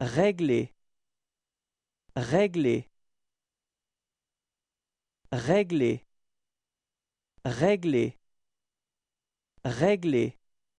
Régler régler régler régler régler